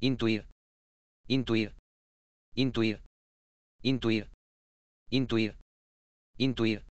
Intuir. Intuir. Intuir. Intuir. Intuir. Intuir.